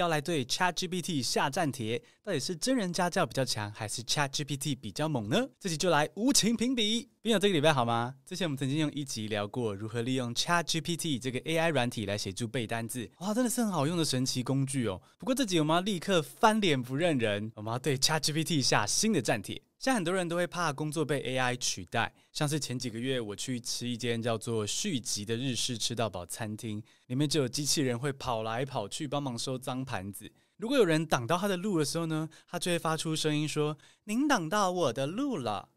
要来对 ChatGPT 下战帖，到底是真人家教比较强，还是 ChatGPT 比较猛呢？这集就来无情评比，没有这个礼拜好吗？之前我们曾经用一集聊过如何利用 ChatGPT 这个 AI 软体来协助背单字，哇，真的是很好用的神奇工具哦。不过这集我们要立刻翻脸不认人，我们要对 ChatGPT 下新的战帖。现在很多人都会怕工作被 AI 取代。像是前几个月我去吃一间叫做“续集”的日式吃到饱餐厅，里面就有机器人会跑来跑去帮忙收脏盘子。如果有人挡到他的路的时候呢，他就会发出声音说：“您挡到我的路了。”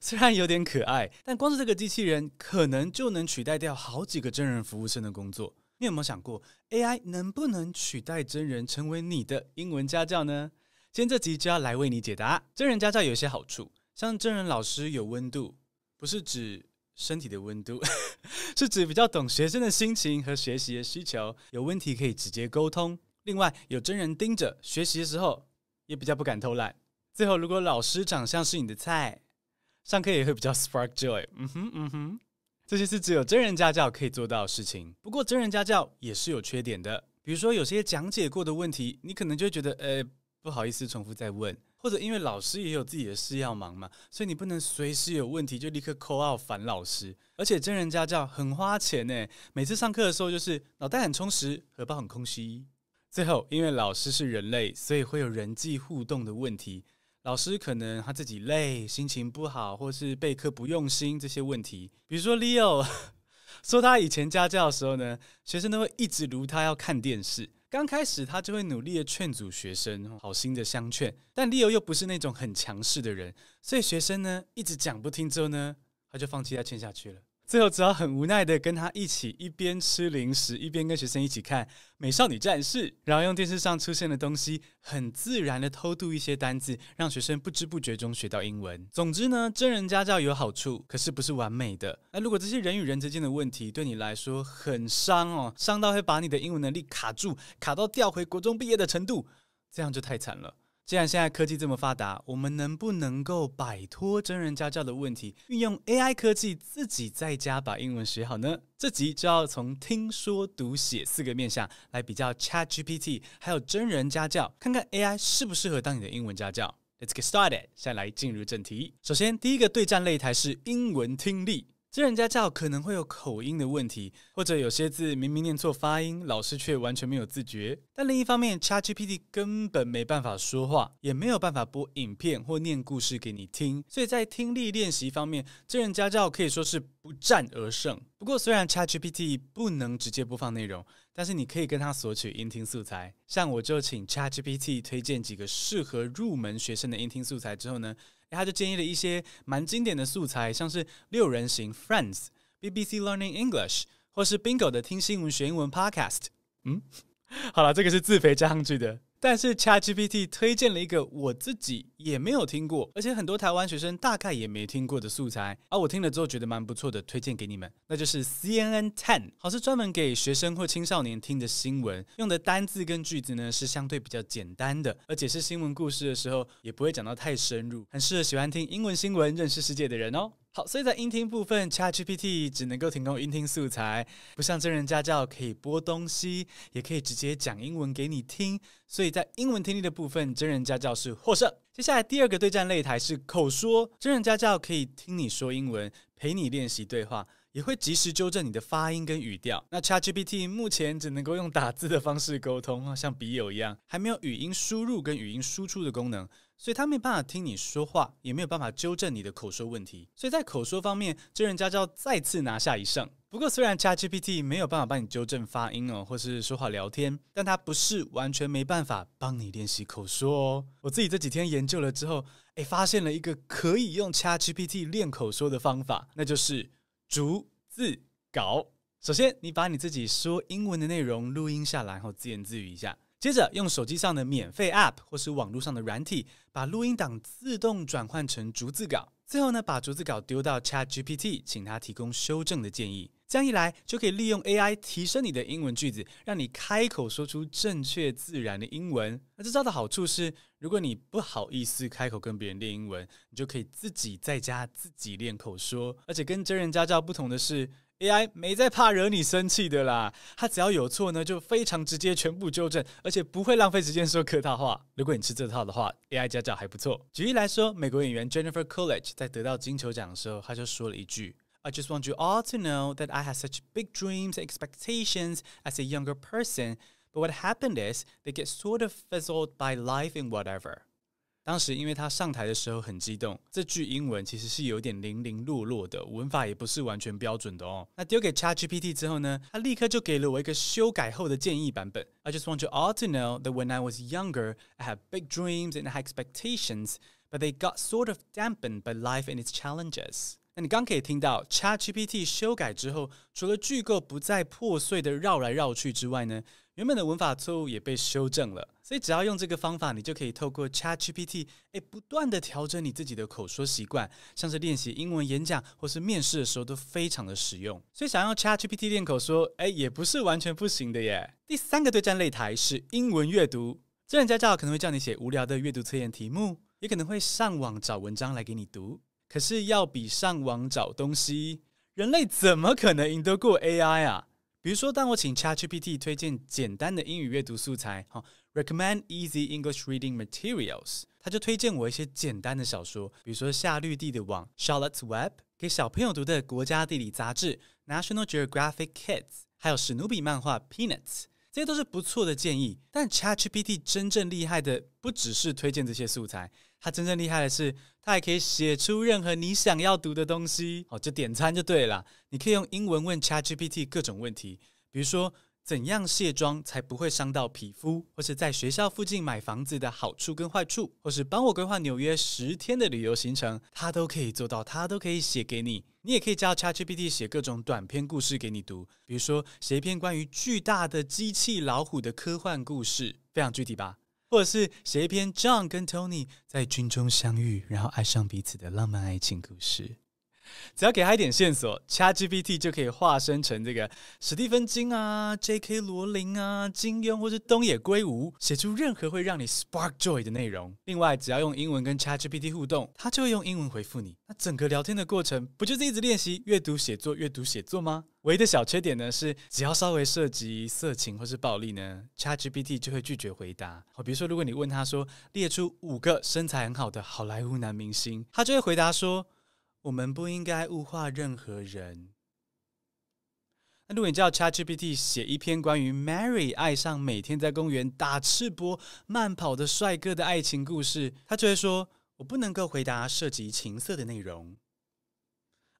虽然有点可爱，但光是这个机器人，可能就能取代掉好几个真人服务生的工作。你有没有想过，AI 能不能取代真人，成为你的英文家教呢？今天这集就要来为你解答：真人家教有一些好处，像真人老师有温度，不是指身体的温度，是指比较懂学生的心情和学习的需求，有问题可以直接沟通。另外，有真人盯着，学习的时候也比较不敢偷懒。最后，如果老师长相是你的菜，上课也会比较 spark joy。嗯哼，嗯哼，这些是只有真人家教可以做到的事情。不过，真人家教也是有缺点的，比如说有些讲解过的问题，你可能就觉得呃。不好意思，重复再问，或者因为老师也有自己的事要忙嘛，所以你不能随时有问题就立刻扣号 out 烦老师。而且真人家教很花钱呢，每次上课的时候就是脑袋很充实，荷包很空虚。最后，因为老师是人类，所以会有人际互动的问题，老师可能他自己累、心情不好，或是备课不用心这些问题。比如说 Leo 说他以前家教的时候呢，学生都会一直如他要看电视。刚开始他就会努力的劝阻学生，好心的相劝，但 Leo 又不是那种很强势的人，所以学生呢一直讲不听之后呢，他就放弃再劝下去了。最后只好很无奈的跟他一起一边吃零食一边跟学生一起看《美少女战士》，然后用电视上出现的东西很自然的偷渡一些单字，让学生不知不觉中学到英文。总之呢，真人家教有好处，可是不是完美的。那如果这些人与人之间的问题对你来说很伤哦，伤到会把你的英文能力卡住，卡到掉回国中毕业的程度，这样就太惨了。既然现在科技这么发达，我们能不能够摆脱真人家教的问题，运用 AI 科技自己在家把英文学好呢？这集就要从听说读写四个面向来比较 ChatGPT 还有真人家教，看看 AI 适不适合当你的英文家教。Let's get started，下来进入正题。首先，第一个对战擂台是英文听力。智人家教可能会有口音的问题，或者有些字明明念错发音，老师却完全没有自觉。但另一方面，ChatGPT 根本没办法说话，也没有办法播影片或念故事给你听。所以在听力练习方面，智人家教可以说是不战而胜。不过，虽然 ChatGPT 不能直接播放内容，但是你可以跟他索取音听素材。像我就请 ChatGPT 推荐几个适合入门学生的音听素材之后呢？他就建议了一些蛮经典的素材，像是六人行 Friends、BBC Learning English，或是 Bingo 的听新闻学英文 Podcast。嗯，好了，这个是自肥加上去的。但是，ChatGPT 推荐了一个我自己也没有听过，而且很多台湾学生大概也没听过的素材啊。我听了之后觉得蛮不错的，推荐给你们，那就是 CNN Ten，好似专门给学生或青少年听的新闻，用的单字跟句子呢是相对比较简单的，而解释新闻故事的时候也不会讲到太深入，很适合喜欢听英文新闻、认识世界的人哦。好，所以在音听部分，ChatGPT 只能够提供音听素材，不像真人家教可以播东西，也可以直接讲英文给你听。所以在英文听力的部分，真人家教是获胜。接下来第二个对战擂台是口说，真人家教可以听你说英文，陪你练习对话，也会及时纠正你的发音跟语调。那 ChatGPT 目前只能够用打字的方式沟通啊，像笔友一样，还没有语音输入跟语音输出的功能。所以他没办法听你说话，也没有办法纠正你的口说问题。所以在口说方面，真人家教再次拿下一胜。不过虽然 ChatGPT 没有办法帮你纠正发音哦，或是说话聊天，但它不是完全没办法帮你练习口说。哦。我自己这几天研究了之后，哎，发现了一个可以用 ChatGPT 练口说的方法，那就是逐字稿。首先，你把你自己说英文的内容录音下来，然后自言自语一下。接着用手机上的免费 App 或是网络上的软体，把录音档自动转换成逐字稿。最后呢，把逐字稿丢到 Chat GPT，请它提供修正的建议。这样一来，就可以利用 AI 提升你的英文句子，让你开口说出正确自然的英文。那这招的好处是，如果你不好意思开口跟别人练英文，你就可以自己在家自己练口说。而且跟真人家教不同的是。AI 没在怕惹你生气的啦，它只要有错呢，就非常直接，全部纠正，而且不会浪费时间说客套话。如果你吃这套的话，AI 家教还不错。举例来说，美国演员 Jennifer Coolidge 在得到金球奖的时候，他就说了一句：“I just want you all to know that I had such big dreams and expectations as a younger person, but what happened is they get sort of f i z z l e d by life and whatever.” 当时因为他上台的时候很激动，这句英文其实是有点零零落落的，文法也不是完全标准的哦。那丢给 ChatGPT 之后呢，他立刻就给了我一个修改后的建议版本。I just want you all to know that when I was younger, I had big dreams and high expectations, but they got sort of dampened by life and its challenges. 你刚可以听到 ChatGPT 修改之后，除了句构不再破碎的绕来绕去之外呢，原本的文法错误也被修正了。所以只要用这个方法，你就可以透过 ChatGPT 哎，不断的调整你自己的口说习惯，像是练习英文演讲或是面试的时候都非常的实用。所以想要 ChatGPT 练口说，哎，也不是完全不行的耶。第三个对战擂台是英文阅读，这人家教可能会叫你写无聊的阅读测验题目，也可能会上网找文章来给你读。可是要比上网找东西，人类怎么可能赢得过 AI 啊？比如说，当我请 ChatGPT 推荐简单的英语阅读素材，哈，Recommend easy English reading materials，它就推荐我一些简单的小说，比如说《夏绿蒂的网》（Charlotte's Web） 给小朋友读的《国家地理》杂志 （National Geographic Kids），还有史努比漫画 （Peanuts），这些都是不错的建议。但 ChatGPT 真正厉害的，不只是推荐这些素材。它真正厉害的是，它还可以写出任何你想要读的东西哦，就点餐就对了。你可以用英文问 ChatGPT 各种问题，比如说怎样卸妆才不会伤到皮肤，或是在学校附近买房子的好处跟坏处，或是帮我规划纽约十天的旅游行程，它都可以做到，它都可以写给你。你也可以教 ChatGPT 写各种短篇故事给你读，比如说写一篇关于巨大的机器老虎的科幻故事，非常具体吧？或者是写一篇 John 跟 Tony 在军中相遇，然后爱上彼此的浪漫爱情故事。只要给他一点线索，ChatGPT 就可以化身成这个史蒂芬金啊、J.K. 罗琳啊、金庸或是东野圭吾，写出任何会让你 Spark Joy 的内容。另外，只要用英文跟 ChatGPT 互动，它就会用英文回复你。那整个聊天的过程，不就是一直练习阅读、写作、阅读、写作吗？唯一的小缺点呢，是只要稍微涉及色情或是暴力呢，ChatGPT 就会拒绝回答。哦，比如说，如果你问他说列出五个身材很好的好莱坞男明星，他就会回答说。我们不应该物化任何人。那如果你叫 ChatGPT 写一篇关于 Mary 爱上每天在公园打赤膊慢跑的帅哥的爱情故事，他就会说：“我不能够回答涉及情色的内容。”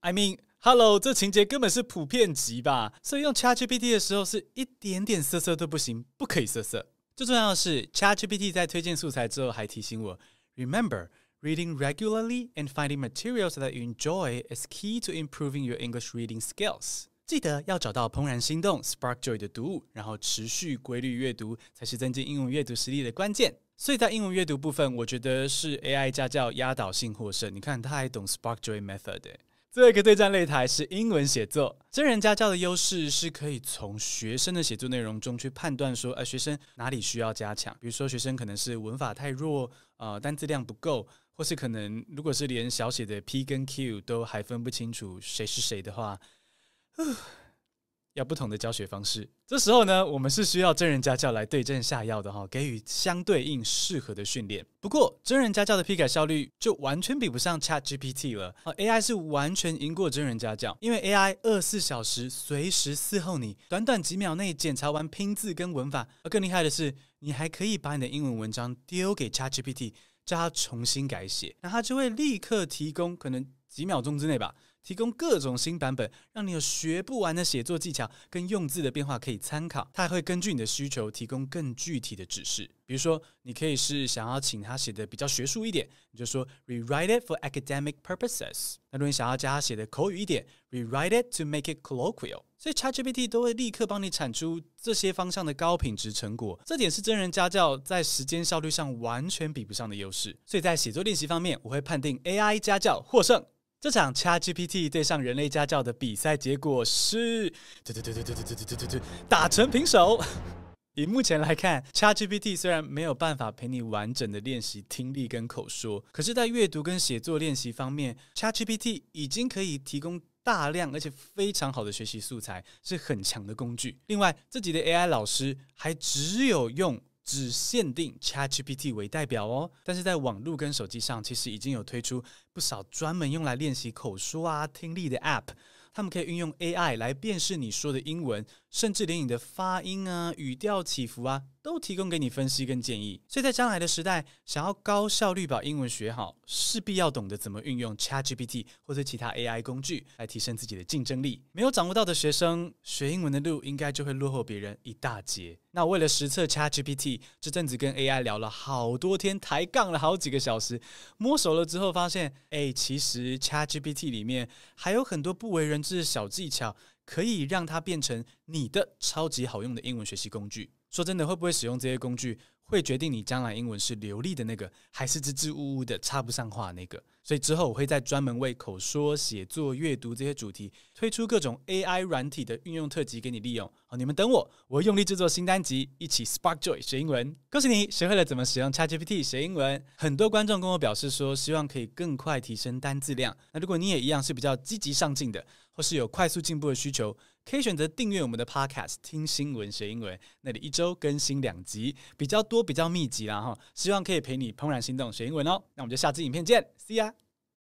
I mean, hello，这情节根本是普遍级吧？所以用 ChatGPT 的时候是一点点色色都不行，不可以色色。最重要的是，ChatGPT 在推荐素材之后还提醒我：Remember。Reading regularly and finding materials that you enjoy is key to improving your English reading skills. 记得要找到怦然心动、spark joy 的读物，然后持续规律阅读，才是增进英文阅读实力的关键。所以在英文阅读部分，我觉得是 AI 家教压倒性获胜。你看，他还懂 spark joy method。后一个对战擂台是英文写作，真人家教的优势是可以从学生的写作内容中去判断说，呃，学生哪里需要加强。比如说，学生可能是文法太弱，啊，单字量不够，或是可能如果是连小写的 p 跟 q 都还分不清楚谁是谁的话，要不同的教学方式，这时候呢，我们是需要真人家教来对症下药的哈，给予相对应适合的训练。不过，真人家教的批改效率就完全比不上 Chat GPT 了，AI 是完全赢过真人家教，因为 AI 二十四小时随时伺候你，短短几秒内检查完拼字跟文法。而更厉害的是，你还可以把你的英文文章丢给 Chat GPT，叫他重新改写，那他就会立刻提供，可能几秒钟之内吧。提供各种新版本，让你有学不完的写作技巧跟用字的变化可以参考。它还会根据你的需求提供更具体的指示，比如说你可以是想要请他写的比较学术一点，你就说 Rewrite it for academic purposes。那如果你想要加写的口语一点，Rewrite it to make it colloquial。所以 ChatGPT 都会立刻帮你产出这些方向的高品质成果，这点是真人家教在时间效率上完全比不上的优势。所以在写作练习方面，我会判定 AI 家教获胜。这场 ChatGPT 对上人类家教的比赛结果是，对对对对对对对对对对，打成平手。以目前来看，ChatGPT 虽然没有办法陪你完整的练习听力跟口说，可是，在阅读跟写作练习方面，ChatGPT 已经可以提供大量而且非常好的学习素材，是很强的工具。另外，自己的 AI 老师还只有用。只限定 ChatGPT 为代表哦，但是在网络跟手机上，其实已经有推出不少专门用来练习口说啊、听力的 App，他们可以运用 AI 来辨识你说的英文。甚至连你的发音啊、语调起伏啊，都提供给你分析跟建议。所以在将来的时代，想要高效率把英文学好，势必要懂得怎么运用 ChatGPT 或者其他 AI 工具来提升自己的竞争力。没有掌握到的学生，学英文的路应该就会落后别人一大截。那为了实测 ChatGPT，这阵子跟 AI 聊了好多天，抬杠了好几个小时，摸熟了之后发现，哎，其实 ChatGPT 里面还有很多不为人知的小技巧。可以让它变成你的超级好用的英文学习工具。说真的，会不会使用这些工具？会决定你将来英文是流利的那个，还是支支吾吾的插不上话那个。所以之后我会再专门为口说、写作、阅读这些主题推出各种 AI 软体的运用特辑给你利用。好，你们等我，我会用力制作新单集，一起 Spark Joy 学英文。恭喜你学会了怎么使用 ChatGPT 学英文。很多观众跟我表示说，希望可以更快提升单字量。那如果你也一样是比较积极上进的，或是有快速进步的需求，可以选择订阅我们的 Podcast 听新闻学英文，那里一周更新两集，比较多。都比较密集啦哈，希望可以陪你怦然心动学英文哦。那我们就下支影片见，See ya。